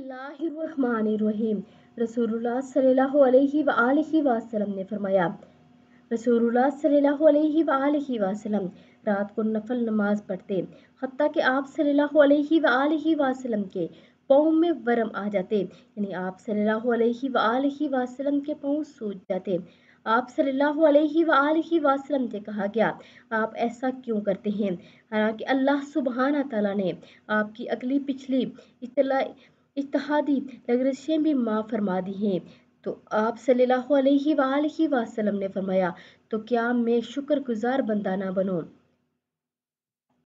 रसूलुल्लाह सल्लल्लाहु अलैहि वसल्लम ने फरमाया रसूलुल्लाह सल्लल्लाहु अलैहि वसल्लम रात को नफल नमाज पढ़ते हती कि आप सल्लल्लाहु अलैहि वसल्लम के पाँव में वरम आ जाते यानी आप सल्लल्लाहु अलैहि वसल्लम के पाँव सूज जाते आप सल्लल्लाहु अलैहि आलिहि वसल्लम से कहा गया आप ऐसा क्यों करते हैं हालांकि अल्लाह सुबहाना तआला ने आपकी अगली पिछली इतला इतहादी लगरसें भी माँ फरमा दी हैं तो आप सल्लल्लाहु अलैहि वसल्लम ने फरमाया तो क्या मैं शुक्रगुजार बंदा ना बनूँ